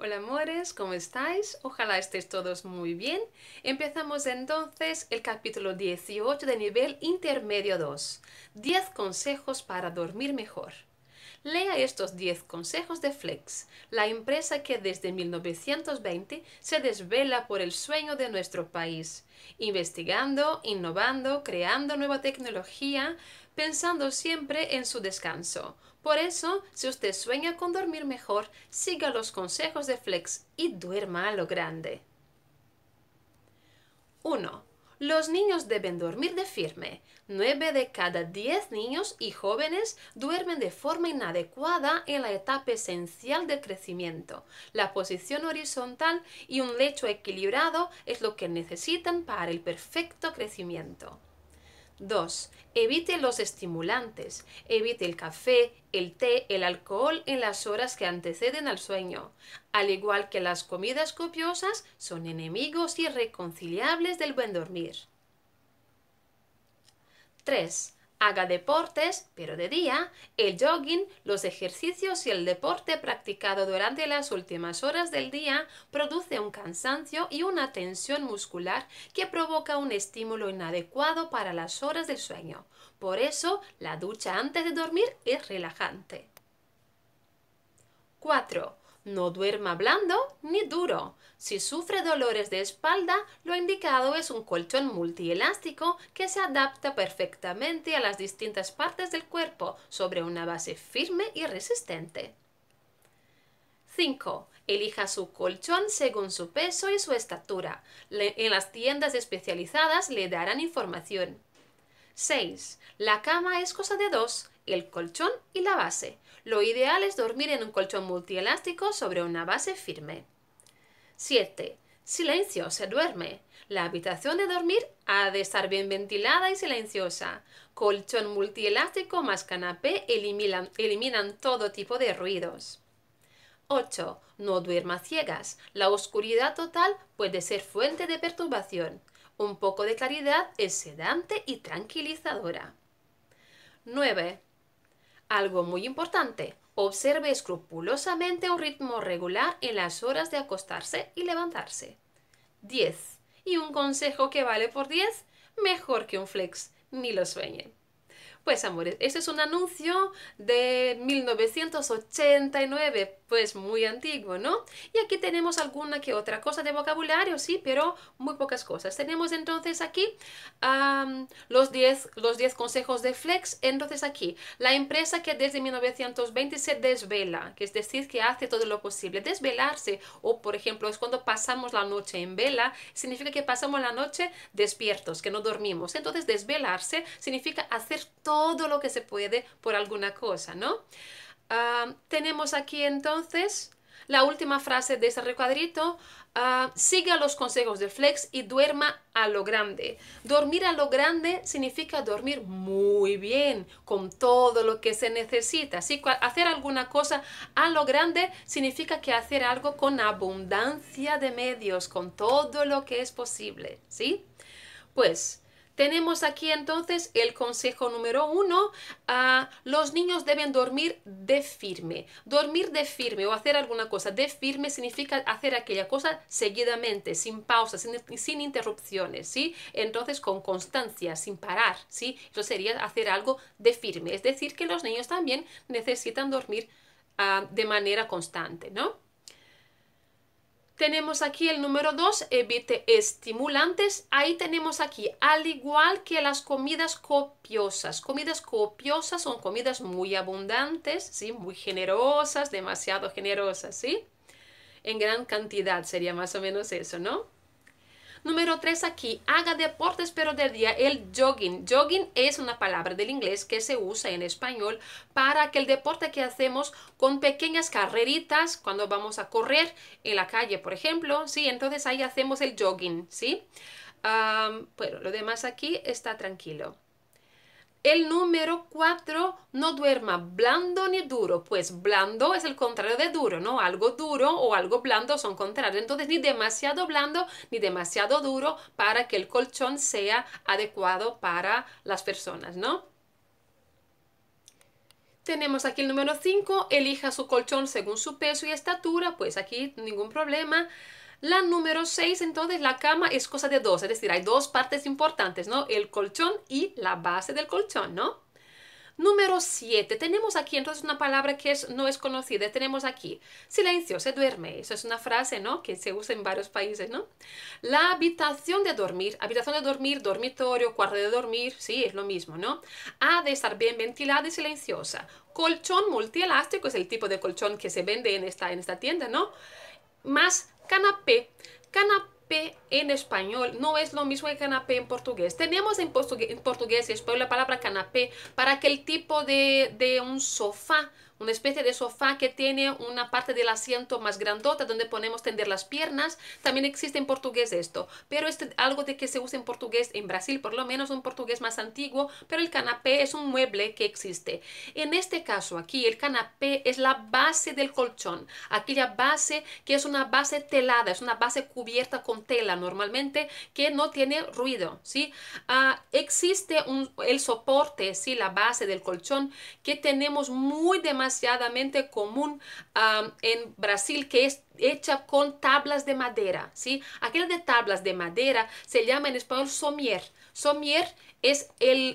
Hola amores, ¿cómo estáis? Ojalá estéis todos muy bien. Empezamos entonces el capítulo 18 de nivel intermedio 2. 10 consejos para dormir mejor. Lea estos 10 consejos de Flex, la empresa que desde 1920 se desvela por el sueño de nuestro país, investigando, innovando, creando nueva tecnología, pensando siempre en su descanso por eso, si usted sueña con dormir mejor, siga los consejos de Flex y duerma a lo grande. 1. Los niños deben dormir de firme. 9 de cada 10 niños y jóvenes duermen de forma inadecuada en la etapa esencial del crecimiento. La posición horizontal y un lecho equilibrado es lo que necesitan para el perfecto crecimiento. 2. Evite los estimulantes. Evite el café, el té, el alcohol en las horas que anteceden al sueño. Al igual que las comidas copiosas, son enemigos irreconciliables del buen dormir. 3. Haga deportes, pero de día, el jogging, los ejercicios y el deporte practicado durante las últimas horas del día produce un cansancio y una tensión muscular que provoca un estímulo inadecuado para las horas del sueño. Por eso, la ducha antes de dormir es relajante. 4. No duerma blando ni duro. Si sufre dolores de espalda, lo indicado es un colchón multielástico que se adapta perfectamente a las distintas partes del cuerpo sobre una base firme y resistente. 5. Elija su colchón según su peso y su estatura. en las tiendas especializadas le darán información. 6. La cama es cosa de dos, el colchón y la base. Lo ideal es dormir en un colchón multielástico sobre una base firme. 7. Silencio, se duerme. La habitación de dormir ha de estar bien ventilada y silenciosa. Colchón multielástico más canapé eliminan, todo tipo de ruidos. 8. No duerma ciegas. La oscuridad total puede ser fuente de perturbación. Un poco de claridad es sedante y tranquilizadora. 9. Algo muy importante, observe escrupulosamente un ritmo regular en las horas de acostarse y levantarse. 10. Y un consejo que vale por 10, mejor que un flex, ni lo sueñen. Pues amores, este es un anuncio de 1989 pues muy antiguo, ¿no? Y aquí tenemos alguna que otra cosa de vocabulario, sí, pero muy pocas cosas. Tenemos entonces aquí los 10 los consejos de Flex, entonces aquí la empresa que desde 1920 se desvela, que es decir, que hace todo lo posible. Desvelarse, o por ejemplo, es cuando pasamos la noche en vela, significa que pasamos la noche despiertos, que no dormimos. Entonces, desvelarse significa hacer todo lo que se puede por alguna cosa, ¿no? tenemos aquí entonces la última frase de este recuadrito, siga los consejos de Flex y duerma a lo grande. Dormir a lo grande significa dormir muy bien, con todo lo que se necesita. hacer alguna cosa a lo grande significa que hacer algo con abundancia de medios, con todo lo que es posible, ¿sí? Pues tenemos aquí entonces el consejo número uno, ah, los niños deben dormir de firme. Dormir de firme o hacer alguna cosa de firme significa hacer aquella cosa seguidamente, sin pausa, sin, interrupciones, ¿sí? Entonces con constancia, sin parar, ¿sí? Eso sería hacer algo de firme, es decir, que los niños también necesitan dormir ah, de manera constante, ¿no? Tenemos aquí el número 2, evite estimulantes. Ahí tenemos aquí, al igual que las comidas copiosas. Comidas copiosas son comidas muy abundantes, ¿sí? Muy generosas, demasiado generosas, ¿sí? En gran cantidad sería más o menos eso, ¿no? Número 3 aquí, haga deportes pero del día, el jogging. Jogging es una palabra del inglés que se usa en español para que el deporte que hacemos con pequeñas carreritas cuando vamos a correr en la calle, por ejemplo, ¿sí? Entonces ahí hacemos el jogging, ¿sí? Ah, bueno, lo demás aquí está tranquilo. El número 4, no duerma blando ni duro, pues blando es el contrario de duro, ¿no? Algo duro o algo blando son contrarios, entonces ni demasiado blando ni demasiado duro para que el colchón sea adecuado para las personas, ¿no? Tenemos aquí el número 5, elija su colchón según su peso y estatura, pues aquí ningún problema. La número 6, entonces, la cama es cosa de dos, es decir, hay dos partes importantes, ¿no? El colchón y la base del colchón, ¿no? Número 7. Tenemos aquí entonces una palabra que es, no es conocida. Tenemos aquí, silencio, se duerme. Eso es una frase, ¿no? Que se usa en varios países, ¿no? La habitación de dormir, habitación de dormir, dormitorio, cuarto de dormir, sí, es lo mismo, ¿no? Ha de estar bien ventilada y silenciosa. Colchón multielástico es el tipo de colchón que se vende en esta, en esta tienda, ¿no? Más canapé. Canapé en español no es lo mismo que canapé en portugués. Tenemos en, portugués y español la palabra canapé para aquel tipo de, de un sofá una especie de sofá que tiene una parte del asiento más grandota donde podemos tender las piernas. También existe en portugués esto, pero es algo de que se usa en portugués en Brasil, por lo menos un portugués más antiguo, pero el canapé es un mueble que existe. En este caso aquí, el canapé es la base del colchón, aquella base que es una base telada, es una base cubierta con tela normalmente que no tiene ruido, ¿sí? Ah, existe un, el soporte, ¿sí? La base del colchón que tenemos muy demasiado demasiadamente común en Brasil, que es hecha con tablas de madera, ¿sí? Aquellas de tablas de madera se llama en español somier. Somier es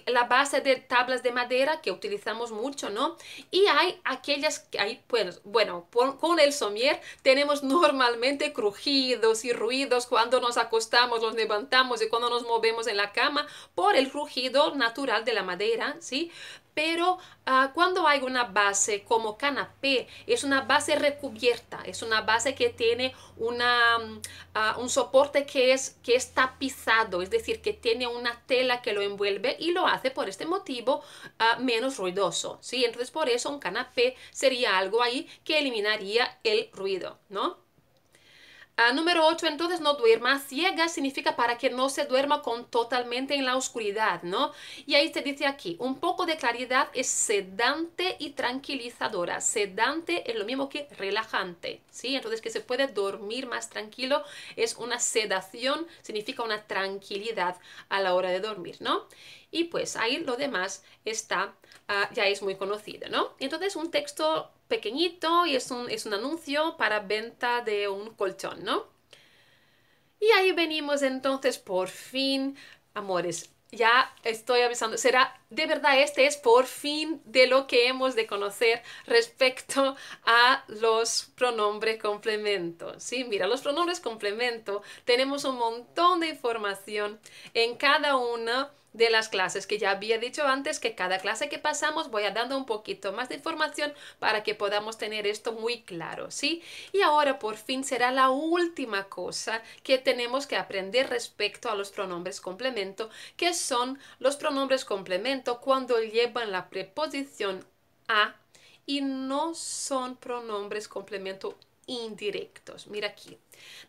la base de tablas de madera que utilizamos mucho, ¿no? Y hay aquellas que hay, pues, bueno, con el somier tenemos normalmente crujidos y ruidos cuando nos acostamos, los levantamos y cuando nos movemos en la cama por el crujido natural de la madera, ¿sí? pero ah, cuando hay una base como canapé, es una base recubierta, es una base que tiene mm, ah, un soporte que es, que es tapizado, es decir, que tiene una tela que lo envuelve y lo hace por este motivo ah, menos ruidoso, ¿sí? Entonces por eso un canapé sería algo ahí que eliminaría el ruido, ¿no? Ah, número 8, entonces no duerma ciega significa para que no se duerma con totalmente en la oscuridad, ¿no? Y ahí te dice aquí, un poco de claridad es sedante y tranquilizadora. Sedante es lo mismo que relajante, ¿sí? Entonces que se puede dormir más tranquilo es una sedación, significa una tranquilidad a la hora de dormir, ¿no? y pues ahí lo demás está, ah, ya es muy conocido, ¿no? Entonces un texto pequeñito y es un, es un anuncio para venta de un colchón, ¿no? Y ahí venimos entonces por fin, amores, ya estoy avisando, será de verdad este es por fin de lo que hemos de conocer respecto a los pronombres complementos, Sí, mira, los pronombres complemento tenemos un montón de información en cada uno, de las clases, que ya había dicho antes que cada clase que pasamos voy a dando un poquito más de información para que podamos tener esto muy claro, ¿sí? Y ahora por fin será la última cosa que tenemos que aprender respecto a los pronombres complemento, que son los pronombres complemento cuando llevan la preposición a y no son pronombres complemento indirectos. Mira aquí.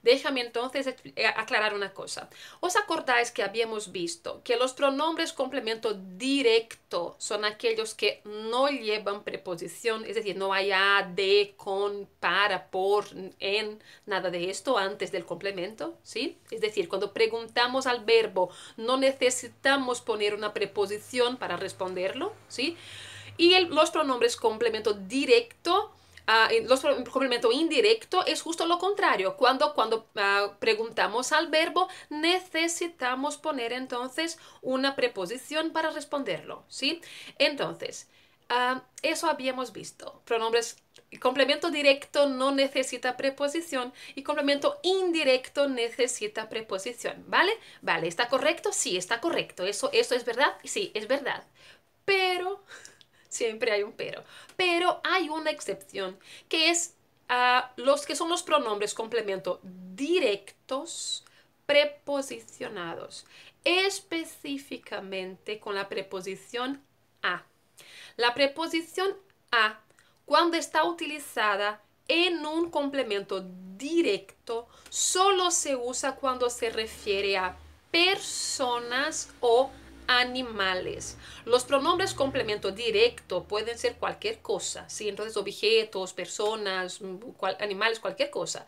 Déjame entonces eh, aclarar una cosa. ¿Os acordáis que habíamos visto que los pronombres complemento directo son aquellos que no llevan preposición, es decir, no hay a, de, con, para, por, en, nada de esto antes del complemento, ¿sí? Es decir, cuando preguntamos al verbo no necesitamos poner una preposición para responderlo, ¿sí? Y el, los pronombres complemento directo Ah, los, el complemento indirecto es justo lo contrario. Cuando, cuando ah, preguntamos al verbo, necesitamos poner entonces una preposición para responderlo, ¿sí? Entonces, ah, eso habíamos visto. Pronombres complemento directo no necesita preposición y complemento indirecto necesita preposición, ¿vale? Vale, ¿está correcto? Sí, está correcto. Eso, eso es verdad. Sí, es verdad. Pero Siempre hay un pero. Pero hay una excepción, que es a ah, los que son los pronombres complemento directos preposicionados, específicamente con la preposición a. La preposición a, cuando está utilizada en un complemento directo, solo se usa cuando se refiere a personas o personas animales. Los pronombres complemento directo pueden ser cualquier cosa, ¿sí? Entonces, objetos, personas, animales, cualquier cosa.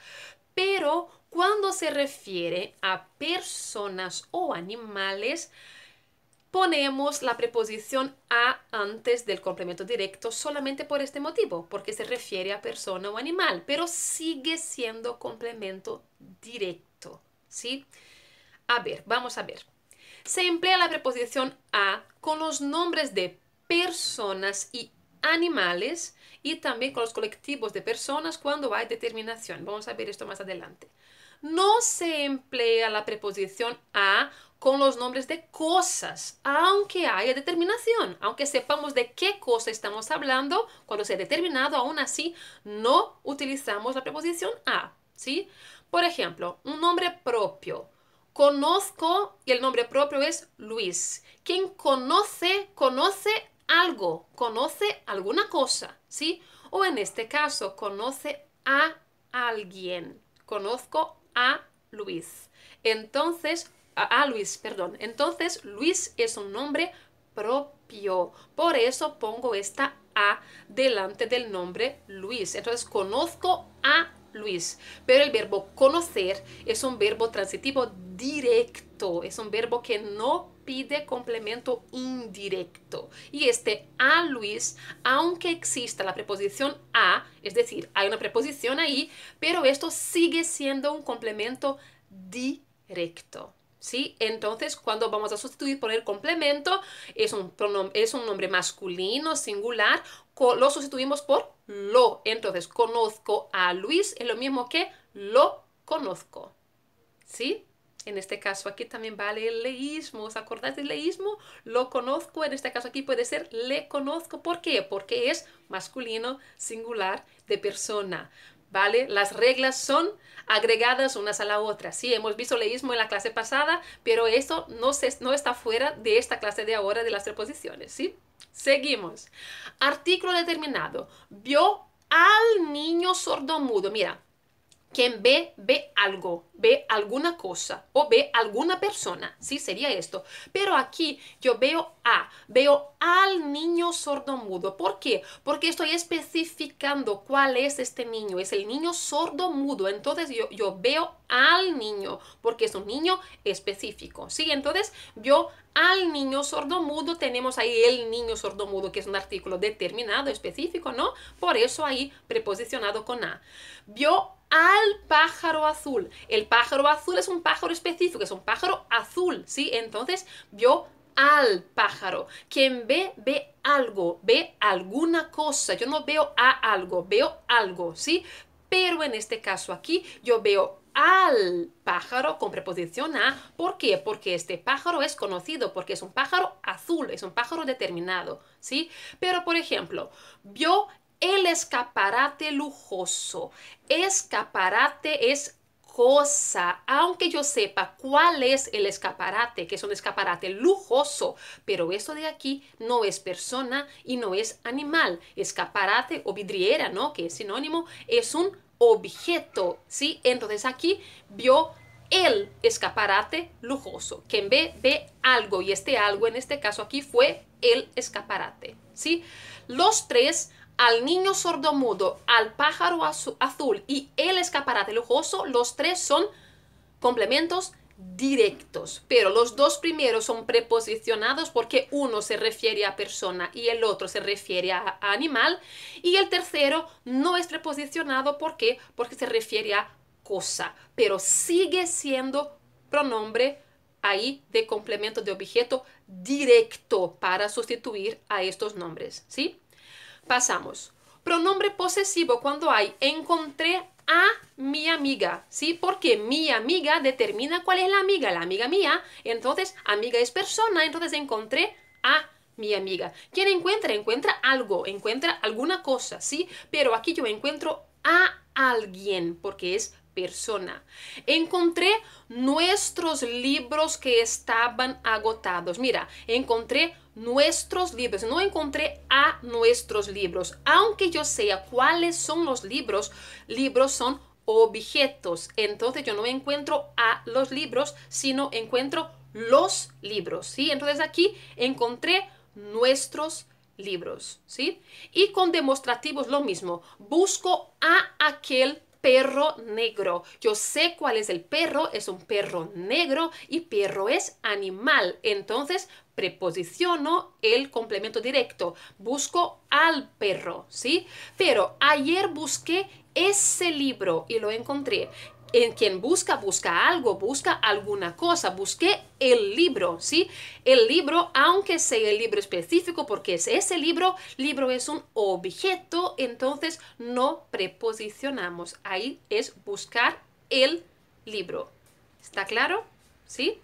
Pero cuando se refiere a personas o animales, ponemos la preposición a antes del complemento directo solamente por este motivo, porque se refiere a persona o animal, pero sigue siendo complemento directo, ¿sí? A ver, vamos a ver se emplea la preposición a con los nombres de personas y animales y también con los colectivos de personas cuando hay determinación. Vamos a ver esto más adelante. No se emplea la preposición a con los nombres de cosas, aunque haya determinación, aunque sepamos de qué cosa estamos hablando, cuando se ha determinado, aún así no utilizamos la preposición a, ¿sí? Por ejemplo, un nombre propio. Conozco, y el nombre propio es Luis. Quien conoce, conoce algo, conoce alguna cosa, ¿sí? O en este caso, conoce a alguien. Conozco a Luis. Entonces, a, Luis, perdón. Entonces, Luis es un nombre propio. Por eso pongo esta a delante del nombre Luis. Entonces, conozco a Luis. Pero el verbo conocer es un verbo transitivo directo, es un verbo que no pide complemento indirecto. Y este a Luis, aunque exista la preposición a, es decir, hay una preposición ahí, pero esto sigue siendo un complemento directo. ¿sí? Entonces, cuando vamos a sustituir por el complemento, es un, es un nombre masculino, singular, lo sustituimos por lo. Entonces, conozco a Luis es lo mismo que lo conozco, ¿sí? En este caso aquí también vale el leísmo. ¿Os acordáis del leísmo? Lo conozco. En este caso aquí puede ser le conozco. ¿Por qué? Porque es masculino singular de persona. ¿vale? Las reglas son agregadas unas a la otra. Sí, hemos visto leísmo en la clase pasada, pero esto no, no está fuera de esta clase de ahora de las preposiciones, ¿sí? Seguimos. Artículo determinado. Vio al niño sordomudo. Mira, quien ve, ve algo, ve alguna cosa o ve alguna persona. Sí, sería esto. Pero aquí yo veo a, veo al niño sordomudo. ¿Por qué? Porque estoy especificando cuál es este niño. Es el niño sordomudo. Entonces yo, yo veo al niño porque es un niño específico. Sí, entonces yo al niño sordomudo tenemos ahí el niño sordomudo que es un artículo determinado, específico, ¿no? Por eso ahí preposicionado con a. Vio al pájaro azul. El pájaro azul es un pájaro específico, es un pájaro azul, ¿sí? Entonces vio al pájaro. Quien ve, ve algo, ve alguna cosa. Yo no veo a algo, veo algo, ¿sí? Pero en este caso aquí yo veo al pájaro con preposición a. ¿Por qué? Porque este pájaro es conocido, porque es un pájaro azul, es un pájaro determinado, ¿sí? Pero, por ejemplo, vio el escaparate lujoso. Escaparate es cosa, aunque yo sepa cuál es el escaparate, que es un escaparate lujoso, pero esto de aquí no es persona y no es animal. Escaparate o vidriera, ¿no? Que es sinónimo, es un objeto, ¿sí? Entonces aquí vio el escaparate lujoso, Quien ve, ve algo, y este algo en este caso aquí fue el escaparate, ¿sí? Los tres al niño sordomudo, al pájaro azul y el escaparate lujoso, los tres son complementos directos, pero los dos primeros son preposicionados porque uno se refiere a persona y el otro se refiere a animal y el tercero no es preposicionado porque porque se refiere a cosa, pero sigue siendo pronombre ahí de complemento de objeto directo para sustituir a estos nombres, ¿sí? Pasamos. Pronombre posesivo cuando hay encontré a mi amiga, ¿sí? Porque mi amiga determina cuál es la amiga, la amiga mía. Entonces, amiga es persona, entonces encontré a mi amiga. ¿Quién encuentra? Encuentra algo, encuentra alguna cosa, ¿sí? Pero aquí yo encuentro a alguien porque es persona. Encontré nuestros libros que estaban agotados. Mira, encontré nuestros libros, no encontré a nuestros libros. Aunque yo sea cuáles son los libros, libros son objetos. Entonces yo no encuentro a los libros, sino encuentro los libros, ¿sí? Entonces aquí encontré nuestros libros, ¿sí? Y con demostrativos lo mismo. Busco a aquel perro negro. Yo sé cuál es el perro, es un perro negro y perro es animal. Entonces, preposiciono el complemento directo. Busco al perro, ¿sí? Pero ayer busqué ese libro y lo encontré en quien busca, busca algo, busca alguna cosa, busque el libro, ¿sí? El libro, aunque sea el libro específico, porque es ese libro, libro es un objeto, entonces no preposicionamos, ahí es buscar el libro. ¿Está claro? ¿Sí?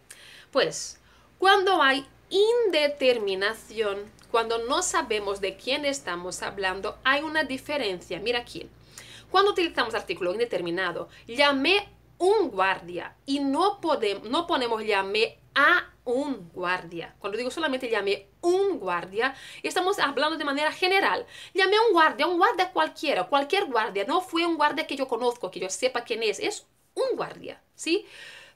Pues, cuando hay indeterminación, cuando no sabemos de quién estamos hablando, hay una diferencia. Mira aquí. Cuando utilizamos artículo indeterminado, llamé un guardia y no, podemos, no ponemos llamé a un guardia. Cuando digo solamente llamé un guardia, estamos hablando de manera general. Llamé a un guardia, un guardia cualquiera, cualquier guardia. No fue un guardia que yo conozco, que yo sepa quién es. Es un guardia, ¿sí?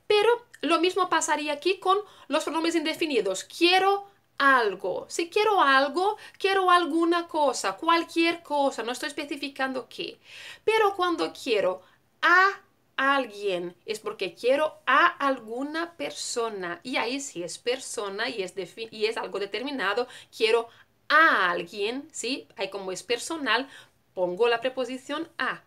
Pero lo mismo pasaría aquí con los pronombres indefinidos. Quiero algo. Si quiero algo, quiero alguna cosa, cualquier cosa, no estoy especificando qué. Pero cuando quiero a alguien es porque quiero a alguna persona y ahí si es persona y es, y es algo determinado, quiero a alguien, ¿sí? Ahí como es personal, pongo la preposición a.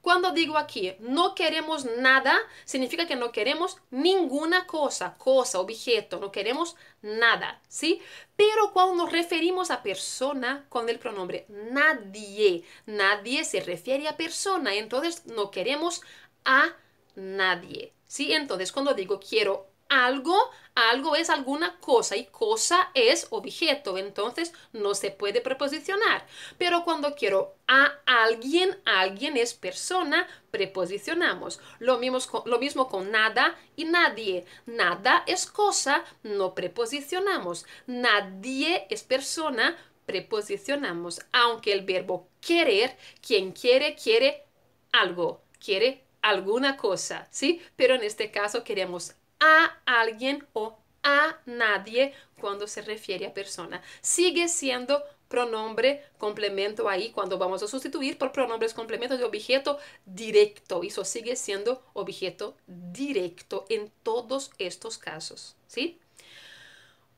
Cuando digo aquí, no queremos nada, significa que no queremos ninguna cosa, cosa, objeto, no queremos nada, ¿sí? Pero cuando nos referimos a persona con el pronombre nadie, nadie se refiere a persona, entonces no queremos a nadie, ¿sí? Entonces, cuando digo quiero algo, algo es alguna cosa y cosa es objeto, entonces no se puede preposicionar. Pero cuando quiero a alguien, alguien es persona, preposicionamos. Lo mismo, lo mismo con nada y nadie. Nada es cosa, no preposicionamos. Nadie es persona, preposicionamos. Aunque el verbo querer, quien quiere, quiere algo, quiere alguna cosa, ¿sí? Pero en este caso queremos a alguien o a nadie cuando se refiere a persona. Sigue siendo pronombre complemento ahí cuando vamos a sustituir por pronombres complementos de objeto directo. Eso sigue siendo objeto directo en todos estos casos, ¿sí?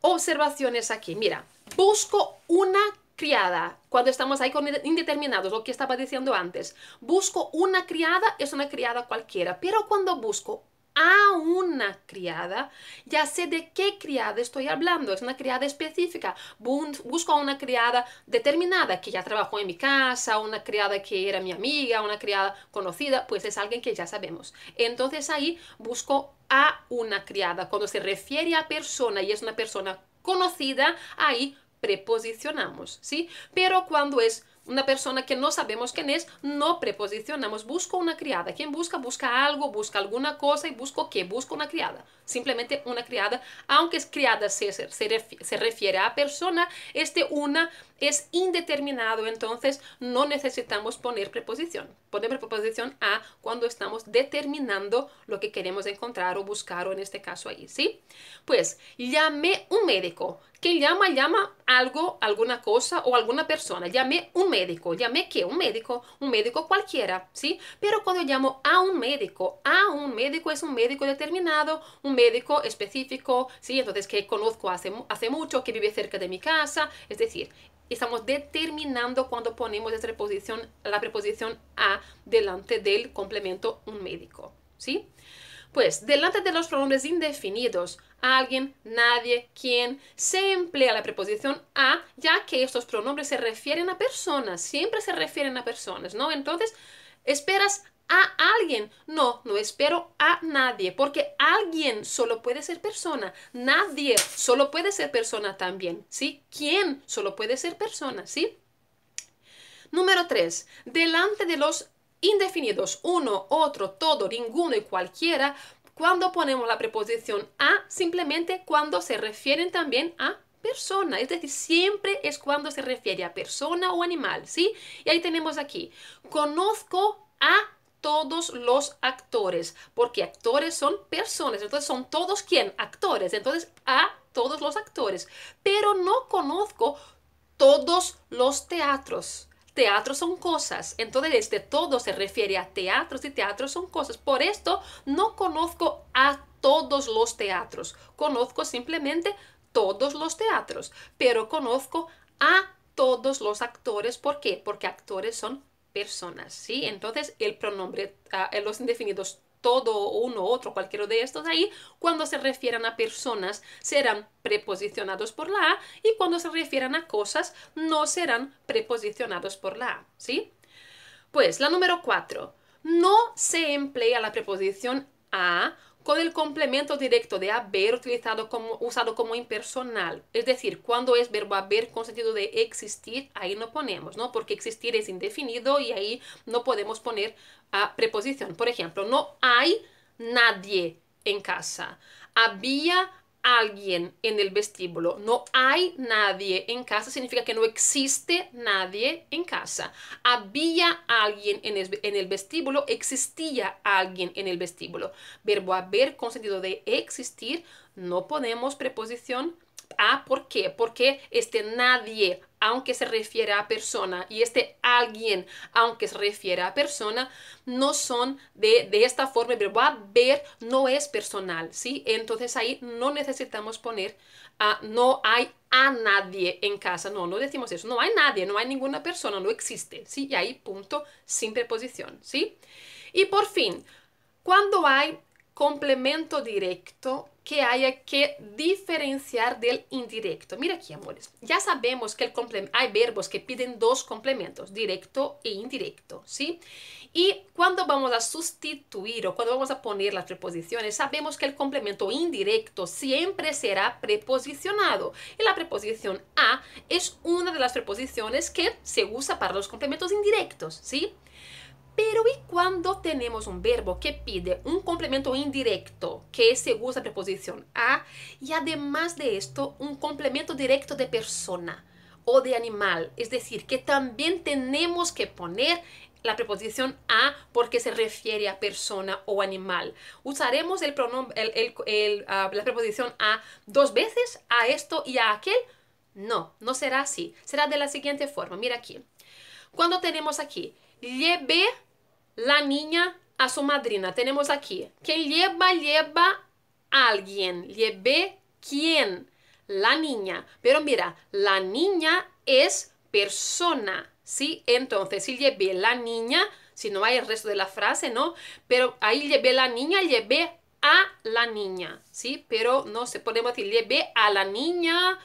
Observaciones aquí. Mira, busco una criada, cuando estamos ahí con indeterminados, lo que estaba diciendo antes. Busco una criada, es una criada cualquiera, pero cuando busco a una criada, ya sé de qué criada estoy hablando, es una criada específica, busco a una criada determinada que ya trabajó en mi casa, una criada que era mi amiga, una criada conocida, pues es alguien que ya sabemos. Entonces ahí busco a una criada, cuando se refiere a persona y es una persona conocida, ahí preposicionamos, ¿sí? Pero cuando es una persona que no sabemos quién es, no preposicionamos. Busco una criada. ¿Quién busca, busca algo, busca alguna cosa y busco qué? Busco una criada. Simplemente una criada. Aunque es criada se, se, refiere a persona, este una es indeterminado, entonces no necesitamos poner preposición. Ponemos preposición a cuando estamos determinando lo que queremos encontrar o buscar o en este caso ahí, ¿sí? Pues llamé un médico que llama, llama algo, alguna cosa o alguna persona. Llamé un médico, llamé qué? un médico, un médico cualquiera, ¿sí? Pero cuando llamo a un médico, a un médico es un médico determinado, un médico específico, ¿sí? Entonces que conozco hace, hace mucho, que vive cerca de mi casa, es decir, estamos determinando cuando ponemos la preposición a delante del complemento un médico, ¿sí? sí pues delante de los pronombres indefinidos, alguien, nadie, quién se emplea la preposición a, ya que estos pronombres se refieren a personas, siempre se refieren a personas, ¿no? Entonces, esperas a alguien. No, no espero a nadie, porque alguien solo puede ser persona. Nadie solo puede ser persona también, ¿sí? ¿Quién solo puede ser persona, sí? Número 3. Delante de los indefinidos, uno, otro, todo, ninguno y cualquiera, cuando ponemos la preposición a, simplemente cuando se refieren también a persona, es decir, siempre es cuando se refiere a persona o animal, ¿sí? Y ahí tenemos aquí, conozco a todos los actores, porque actores son personas, entonces son todos quién, actores, entonces a todos los actores, pero no conozco todos los teatros, teatros son cosas. Entonces, este todo se refiere a teatros y teatros son cosas. Por esto, no conozco a todos los teatros. Conozco simplemente todos los teatros, pero conozco a todos los actores. ¿Por qué? Porque actores son personas, ¿sí? Entonces, el pronombre, ah, los indefinidos todo uno, otro, cualquiera de estos ahí, cuando se refieran a personas serán preposicionados por la A y cuando se refieran a cosas no serán preposicionados por la A, ¿sí? Pues la número cuatro. No se emplea la preposición a con el complemento directo de haber utilizado como, usado como impersonal. Es decir, cuando es verbo haber con sentido de existir, ahí no ponemos, ¿no? Porque existir es indefinido y ahí no podemos poner a preposición. Por ejemplo, no hay nadie en casa. Había alguien en el vestíbulo. No hay nadie en casa, significa que no existe nadie en casa. Había alguien en el, vestíbulo, existía alguien en el vestíbulo. Verbo haber con sentido de existir, no ponemos preposición a ah, ¿por qué? Porque este nadie, aunque se refiere a persona, y este alguien, aunque se refiere a persona, no son de, esta forma, pero va a ver, no es personal, ¿sí? Entonces ahí no necesitamos poner, a ah, no hay a nadie en casa, no, no decimos eso, no hay nadie, no hay ninguna persona, no existe, ¿sí? Y ahí punto sin preposición, ¿sí? Y por fin, cuando hay complemento directo, que haya que diferenciar del indirecto. Mira aquí, amores. Ya sabemos que el hay verbos que piden dos complementos, directo e indirecto, ¿sí? Y cuando vamos a sustituir o cuando vamos a poner las preposiciones, sabemos que el complemento indirecto siempre será preposicionado. Y la preposición a es una de las preposiciones que se usa para los complementos indirectos, ¿sí? Pero ¿y cuando tenemos un verbo que pide un complemento indirecto que se usa preposición a y además de esto un complemento directo de persona o de animal? Es decir, que también tenemos que poner la preposición a porque se refiere a persona o animal. Usaremos el ah, la preposición a dos veces, a esto y a aquel. No, no será así. Será de la siguiente forma. Mira aquí. Cuando tenemos aquí, lleve la niña a su madrina. Tenemos aquí. Quien lleva, lleva a alguien. Lleve quién. La niña. Pero mira, la niña es persona. ¿Sí? Entonces, si lleve la niña, si no hay el resto de la frase, ¿no? Pero ahí lleve la niña, lleve a la niña. ¿Sí? Pero no se podemos decir lleve a la niña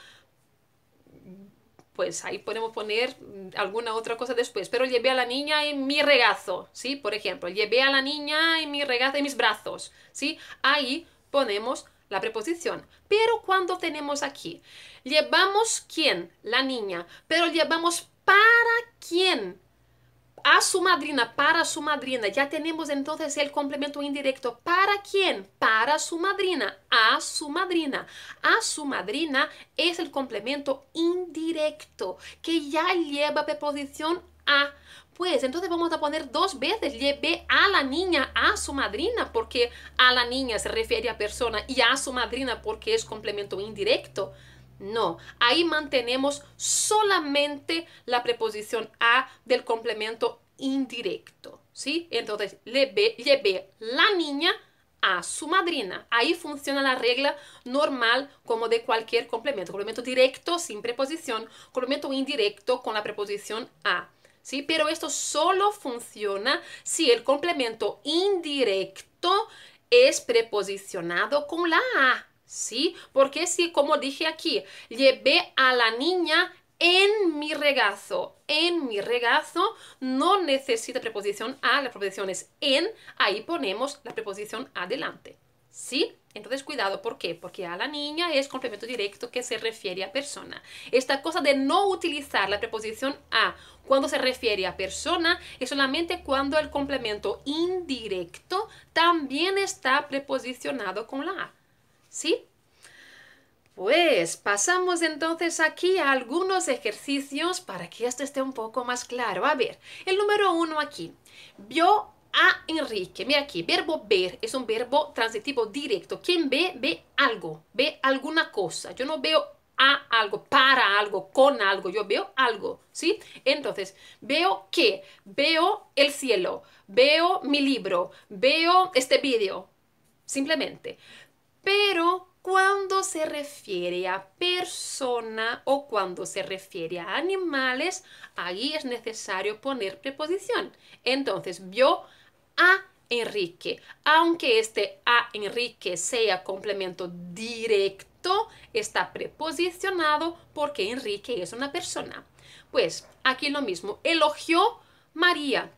pues ahí podemos poner mm, alguna otra cosa después. Pero llevé a la niña en mi regazo, ¿sí? Por ejemplo, llevé a la niña en mi regazo, y mis brazos, ¿sí? Ahí ponemos la preposición. Pero cuando tenemos aquí, llevamos quién, la niña, pero llevamos para quién a su madrina, para su madrina. Ya tenemos entonces el complemento indirecto. ¿Para quién? Para su madrina, a su madrina. A su madrina es el complemento indirecto que ya lleva preposición a. Pues entonces vamos a poner dos veces, lleve a la niña, a su madrina, porque a la niña se refiere a persona y a su madrina porque es complemento indirecto. No, ahí mantenemos solamente la preposición a del complemento indirecto, ¿sí? Entonces, le ve la niña a su madrina. Ahí funciona la regla normal como de cualquier complemento. Complemento directo sin preposición, complemento indirecto con la preposición a. ¿Sí? Pero esto solo funciona si el complemento indirecto es preposicionado con la a. ¿sí? Porque si, como dije aquí, llevé a la niña en mi regazo, en mi regazo, no necesita preposición a, la preposición es en, ahí ponemos la preposición adelante, ¿sí? Entonces, cuidado, ¿por qué? Porque a la niña es complemento directo que se refiere a persona. Esta cosa de no utilizar la preposición a cuando se refiere a persona es solamente cuando el complemento indirecto también está preposicionado con la a. ¿sí? Pues pasamos entonces aquí a algunos ejercicios para que esto esté un poco más claro. A ver, el número uno aquí. Vio a Enrique. Mira aquí, verbo ver es un verbo transitivo directo. Quien ve, ve algo, ve alguna cosa. Yo no veo a algo, para algo, con algo, yo veo algo, ¿sí? Entonces, veo que, veo el cielo, veo mi libro, veo este vídeo, simplemente. Pero cuando se refiere a persona o cuando se refiere a animales, ahí es necesario poner preposición. Entonces, vio a Enrique. Aunque este a Enrique sea complemento directo, está preposicionado porque Enrique es una persona. Pues aquí lo mismo, elogió María.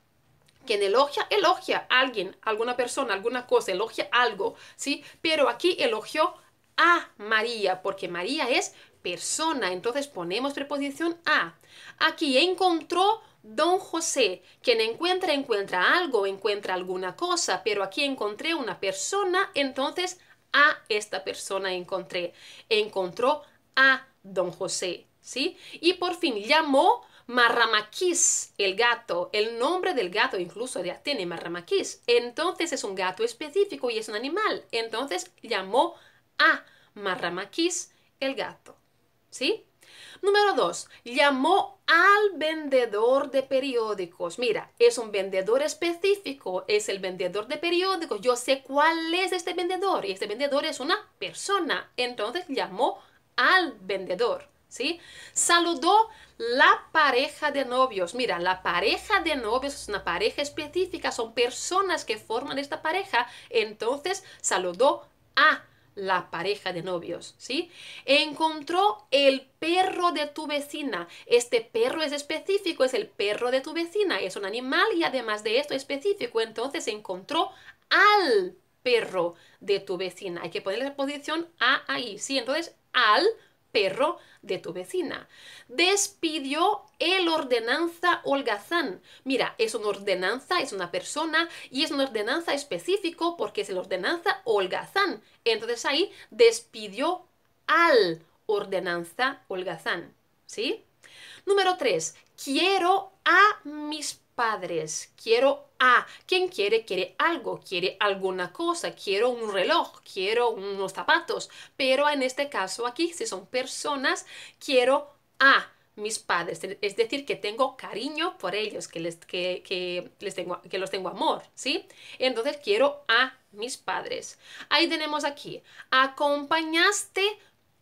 Quien elogia, elogia a alguien, alguna persona, alguna cosa, elogia algo, ¿sí? Pero aquí elogió a María, porque María es persona, entonces ponemos preposición a. Aquí encontró Don José, quien encuentra, encuentra algo, encuentra alguna cosa, pero aquí encontré una persona, entonces a esta persona encontré. Encontró a Don José, ¿sí? Y por fin llamó Marramaquis el gato, el nombre del gato incluso de Atene, marramaquis. entonces es un gato específico y es un animal. Entonces llamó a marramaquis el gato. ¿Sí? Número dos, llamó al vendedor de periódicos. Mira, es un vendedor específico, es el vendedor de periódicos. Yo sé cuál es este vendedor y este vendedor es una persona. Entonces llamó al vendedor. ¿sí? Saludó la pareja de novios. Mira, la pareja de novios es una pareja específica, son personas que forman esta pareja. Entonces, saludó a la pareja de novios, ¿sí? Encontró el perro de tu vecina. Este perro es específico, es el perro de tu vecina, es un animal y además de esto específico, entonces encontró al perro de tu vecina. Hay que poner la posición a ahí, ¿sí? Entonces, al perro de tu vecina. Despidió el ordenanza holgazán. Mira, es una ordenanza, es una persona y es una ordenanza específico porque es el ordenanza holgazán. Entonces ahí despidió al ordenanza holgazán. ¿Sí? Número 3. Quiero a mis padres, quiero a. Quien quiere, quiere algo, quiere alguna cosa, quiero un reloj, quiero unos zapatos. Pero en este caso aquí, si son personas, quiero a mis padres. Es decir, que tengo cariño por ellos, que les, que, les tengo, que los tengo amor, ¿sí? Entonces quiero a mis padres. Ahí tenemos aquí, acompañaste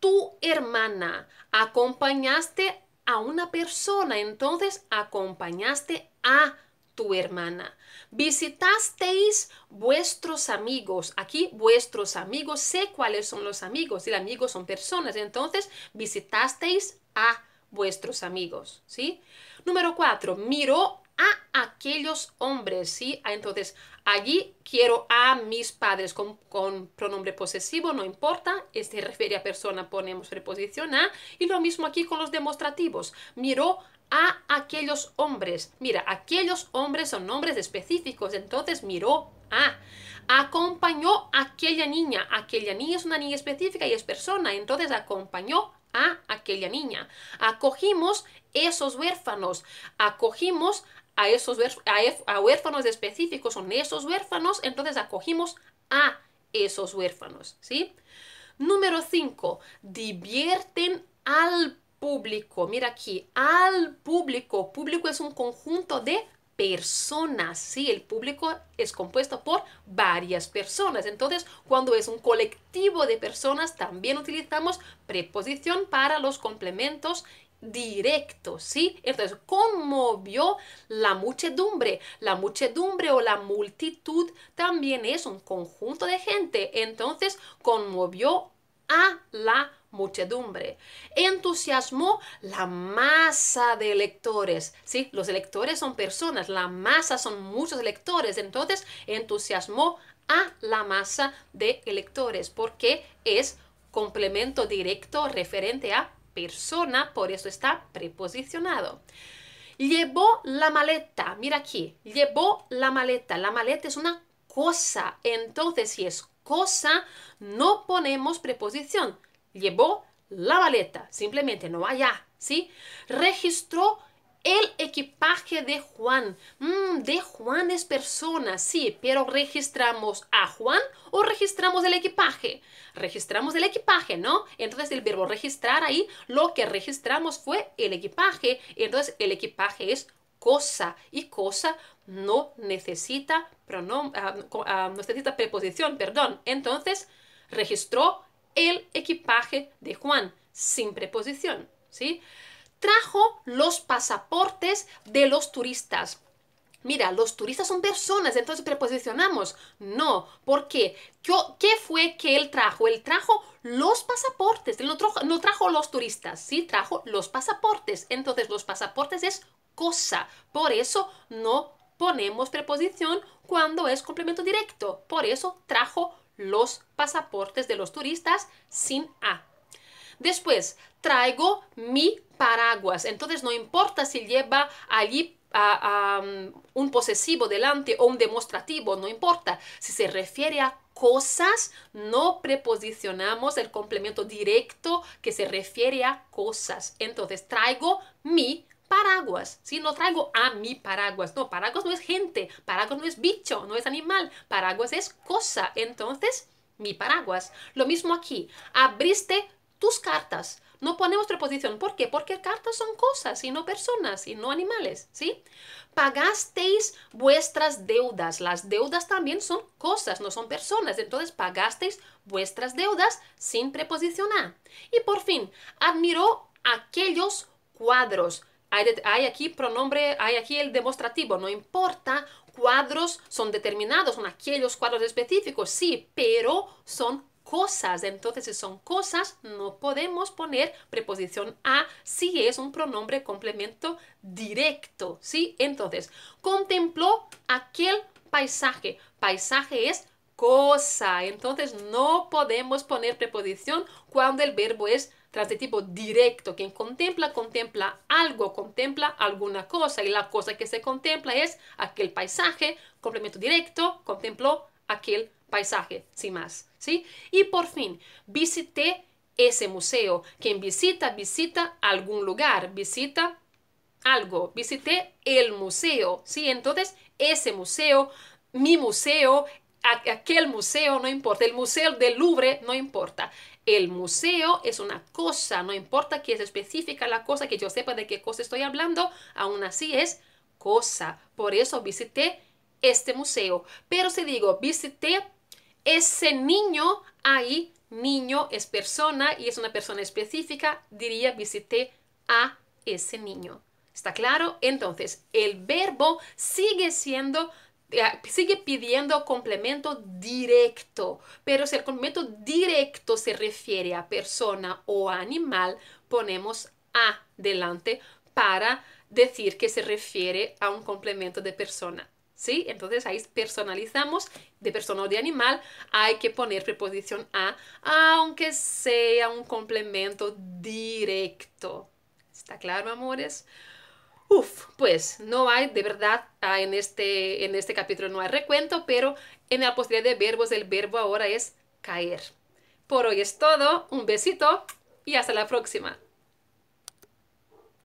tu hermana, acompañaste a una persona, entonces acompañaste a tu hermana. Visitasteis vuestros amigos. Aquí vuestros amigos, sé cuáles son los amigos. Y los amigos son personas. Entonces, visitasteis a vuestros amigos. ¿Sí? Número cuatro, miró a aquellos hombres. ¿Sí? Ah, entonces, Allí quiero a mis padres con, pronombre posesivo, no importa, este refiere a persona, ponemos preposición a, y lo mismo aquí con los demostrativos. Miró a aquellos hombres. Mira, aquellos hombres son nombres específicos, entonces miró a. Acompañó a aquella niña. Aquella niña es una niña específica y es persona, entonces acompañó a aquella niña. Acogimos esos huérfanos. Acogimos a esos huérfanos específicos, son esos huérfanos, entonces acogimos a esos huérfanos, ¿sí? Número 5, divierten al público. Mira aquí, al público. Público es un conjunto de personas, ¿sí? El público es compuesto por varias personas. Entonces, cuando es un colectivo de personas, también utilizamos preposición para los complementos directo, ¿sí? Entonces, conmovió la muchedumbre. La muchedumbre o la multitud también es un conjunto de gente. Entonces, conmovió a la muchedumbre. Entusiasmó la masa de electores. ¿sí? Los electores son personas, la masa son muchos electores. Entonces, entusiasmó a la masa de electores porque es complemento directo referente a persona, por eso está preposicionado. Llevó la maleta, mira aquí, llevó la maleta. La maleta es una cosa, entonces si es cosa no ponemos preposición. Llevó la maleta, simplemente no vaya. ¿sí? Registró el equipaje de Juan. Mm, de Juan es persona, sí, pero registramos a Juan o registramos el equipaje. Registramos el equipaje, ¿no? Entonces el verbo registrar ahí, lo que registramos fue el equipaje. Entonces el equipaje es cosa y cosa no necesita, ah, ah, necesita preposición, perdón. Entonces registró el equipaje de Juan sin preposición, ¿sí? Trajo los pasaportes de los turistas. Mira, los turistas son personas, entonces preposicionamos. No, ¿por qué? ¿Qué, fue que él trajo? Él trajo los pasaportes, no trajo los turistas, sí trajo los pasaportes. Entonces los pasaportes es cosa, por eso no ponemos preposición cuando es complemento directo. Por eso trajo los pasaportes de los turistas sin A. Después, traigo mi paraguas. Entonces no importa si lleva allí a, mm, un posesivo delante o un demostrativo, no importa. Si se refiere a cosas, no preposicionamos el complemento directo que se refiere a cosas. Entonces traigo mi paraguas, si No traigo a mi paraguas, no, paraguas no es gente, paraguas no es bicho, no es animal, paraguas es cosa. Entonces, mi paraguas. Lo mismo aquí, abriste tus cartas. No ponemos preposición. ¿Por qué? Porque cartas son cosas y no personas y no animales, ¿sí? Pagasteis vuestras deudas. Las deudas también son cosas, no son personas. Entonces, pagasteis vuestras deudas sin preposición a. Y por fin, admiró aquellos cuadros. Hay, hay, aquí pronombre, hay aquí el demostrativo, no importa, cuadros son determinados, son aquellos cuadros específicos, sí, pero son cosas. Entonces, si son cosas, no podemos poner preposición a si es un pronombre complemento directo, ¿sí? Entonces, contempló aquel paisaje. Paisaje es cosa. Entonces, no podemos poner preposición cuando el verbo es transitivo directo. Quien contempla, contempla algo, contempla alguna cosa. Y la cosa que se contempla es aquel paisaje, complemento directo, contempló aquel paisaje, sin más, ¿sí? Y por fin, visité ese museo. Quien visita, visita algún lugar, visita algo. Visité el museo, ¿sí? Entonces, ese museo, mi museo, aquel museo, no importa. El museo del Louvre, no importa. El museo es una cosa, no importa que es específica la cosa, que yo sepa de qué cosa estoy hablando, aún así es cosa. Por eso visité este museo. Pero si digo visité ese niño ahí, niño es persona y es una persona específica, diría visité a ese niño. ¿Está claro? Entonces, el verbo sigue siendo eh, sigue pidiendo complemento directo, pero si el complemento directo se refiere a persona o animal, ponemos a delante para decir que se refiere a un complemento de persona. ¿sí? Entonces ahí personalizamos de persona o de animal, hay que poner preposición a, aunque sea un complemento directo. ¿Está claro, amores? Uf, pues no hay de verdad ah, en este, en este capítulo no hay recuento, pero en la posibilidad de verbos el verbo ahora es caer. Por hoy es todo, un besito y hasta la próxima.